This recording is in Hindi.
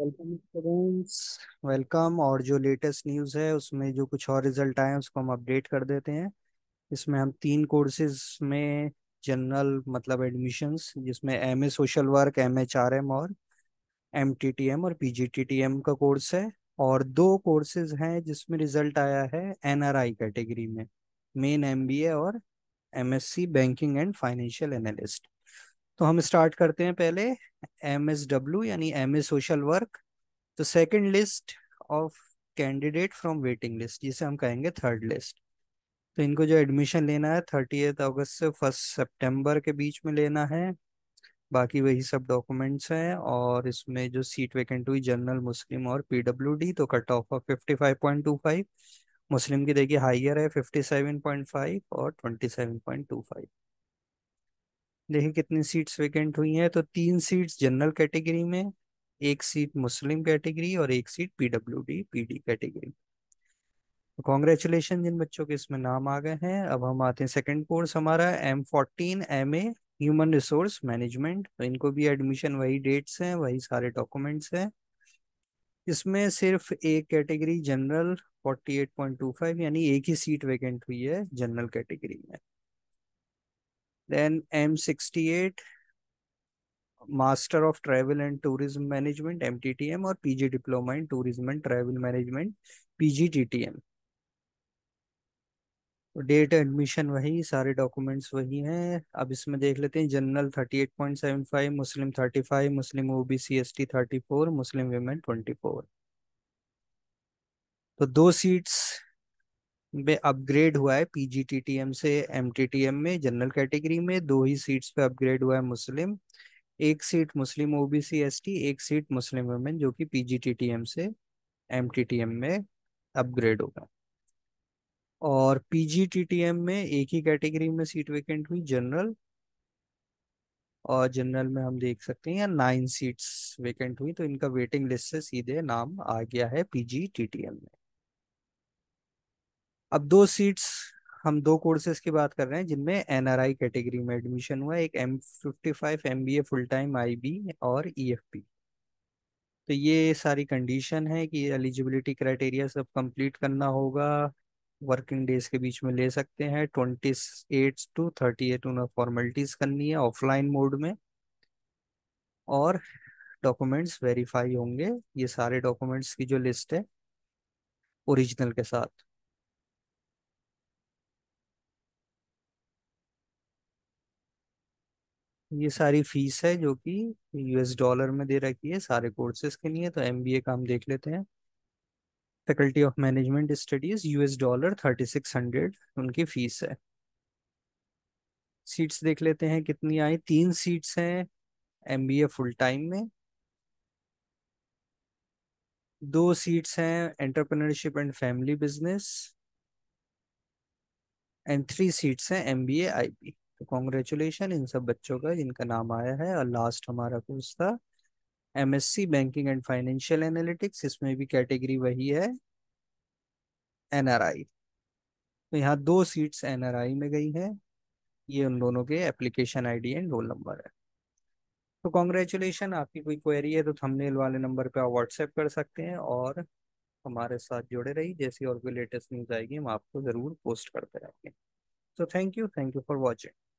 वेलकम स्टूडेंट्स वेलकम और जो लेटेस्ट न्यूज़ है उसमें जो कुछ और रिजल्ट आए हैं उसको हम अपडेट कर देते हैं इसमें हम तीन कोर्सेज में जनरल मतलब एडमिशंस जिसमें M A social work M H R M और एम टी टी एम और P G T T M का कोर्स है और दो कोर्सेज हैं जिसमें रिजल्ट आया है एन आर आई कैटेगरी में मेन एम बी ए और M S C banking and financial analyst तो हम स्टार्ट करते हैं पहले एम एस डब्ल्यू यानी एम ए सोशल वर्क तो second list of candidate from waiting list जिसे हम कहेंगे थर्ड लिस्ट तो इनको जो एडमिशन लेना है थर्टी अगस्त से फर्स्ट सेप्टेम्बर के बीच में लेना है बाकी वही सब डॉक्यूमेंट्स हैं और इसमें जो सीट वैकेंट हुई जनरल मुस्लिम और डी तो cut off of fifty five point two five मुस्लिम की देखिए हाइयर है फिफ्टी सेवन पॉइंट फाइव और twenty seven point two five देखिए कितनी सीट्स वेकेंट हुई हैं तो तीन सीट्स जनरल कैटेगरी में एक सीट मुस्लिम कैटेगरी और एक सीट पीडब्ल्यूडी पीडी कैटेगरी तो कॉन्ग्रेचुलेशन जिन बच्चों के इसमें नाम आ गए हैं अब हम आते हैं सेकंड कोर्स हमारा M fourteen M A human resource management तो इनको भी एडमिशन वही डेट्स हैं वही सारे डॉक्यूमेंट्स हैं इसमें सिर्फ एक कैटेगरी जनरल 48.25 यानी एक ही सीट वेकेंट हुई है जनरल कैटेगरी में Then M68, Master of Travel and Tourism Management, MTTM or PG Diploma in Tourism and Travel Management, PGTTM. Date admission वही सारे डॉक्यूमेंट्स वही हैं अब इसमें देख लेते हैं जनरल 38.75 मुस्लिम 35 मुस्लिम ओबीसी एसटी 34 मुस्लिम विमेन 24 तो दो सीट्स में अपग्रेड हुआ है पीजीटीटीएम से एमटीटीएम में जनरल कैटेगरी में दो ही सीट्स पे अपग्रेड हुआ है मुस्लिम एक सीट मुस्लिम ओबीसी एसटी एक सीट मुस्लिम वुमेन जो कि पीजीटीटीएम से एमटीटीएम में अपग्रेड होगा और पीजीटीटीएम में एक ही कैटेगरी में सीट वेकेंट हुई जनरल और जनरल में हम देख सकते हैं यहाँ नाइन सीट्स वेकेंट हुई तो इनका वेटिंग लिस्ट से सीधे नाम आ गया है पीजीटीटीएम में अब दो सीट्स हम दो कोर्सेज की बात कर रहे हैं जिनमें एनआरआई कैटेगरी में एडमिशन हुआ एक M fifty five M B A full time I B और ई एफ पी तो ये सारी कंडीशन है कि एलिजिबिलिटी क्राइटेरिया सब कंप्लीट करना होगा वर्किंग डेज के बीच में ले सकते हैं twenty eight to thirty eight उन्हें फॉर्मेलिटीज करनी है ऑफलाइन मोड में और डॉक्यूमेंट्स वेरीफाई होंगे ये सारे डॉक्यूमेंट्स की जो लिस्ट है ओरिजिनल के साथ ये सारी फीस है जो कि यूएस डॉलर में दे रखी है सारे कोर्सेज के लिए तो एमबीए का हम देख लेते हैं faculty of management studies US dollar thirty six hundred उनकी फीस है सीट्स देख लेते हैं कितनी आई तीन सीट्स हैं एमबीए फुल टाइम में दो सीट्स हैं entrepreneurship and family business and three seats हैं एमबीए आईबी तो कॉन्ग्रेचुलेशन इन सब बच्चों का जिनका नाम आया है और लास्ट हमारा कोर्स था M banking and financial analytics इसमें भी कैटेगरी वही है एन तो यहाँ दो सीट्स एन में गई हैं ये उन दोनों के application ID and roll number है तो कॉन्ग्रेचुलेशन आपकी कोई क्वेरी है तो थंबनेल वाले नंबर पे आप व्हाट्सएप कर सकते हैं और हमारे साथ जुड़े रहिए जैसी और कोई लेटेस्ट न्यूज़ आएगी हम आपको ज़रूर पोस्ट करते रहेंगे so thank you thank you for watching